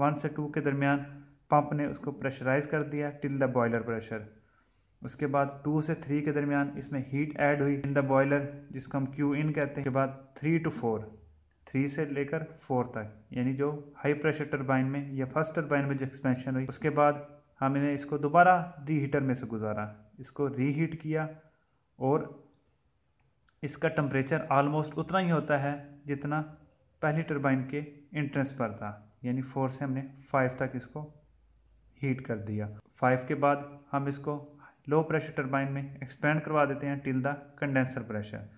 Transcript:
one से to के दरमियान पंप ने उसको प्रेशराइज कर दिया टिल द बॉयलर प्रेशर उसके बाद टू से थ्री के दरमियान इसमें हीट ऐड हुई इन द बॉयलर जिसको हम क्यू इन कहते हैं उसके बाद थ्री टू फोर थ्री से लेकर फोर तक यानी जो हाई प्रेशर टर्बाइन में या फर्स्ट टर्बाइन में जो एक्सपेंशन हुई उसके बाद हमने इसको दोबारा रीहीटर में से गुजारा इसको रीहीट किया और इसका टम्परेचर आलमोस्ट उतना ही होता है जितना पहली टर्बाइन के इंट्रेंस पर था यानी फोर से हमने फाइव तक इसको हीट कर दिया फाइव के बाद हम इसको लो प्रेशर टरबाइन में एक्सपेंड करवा देते हैं टिल द कंडेंसर प्रेशर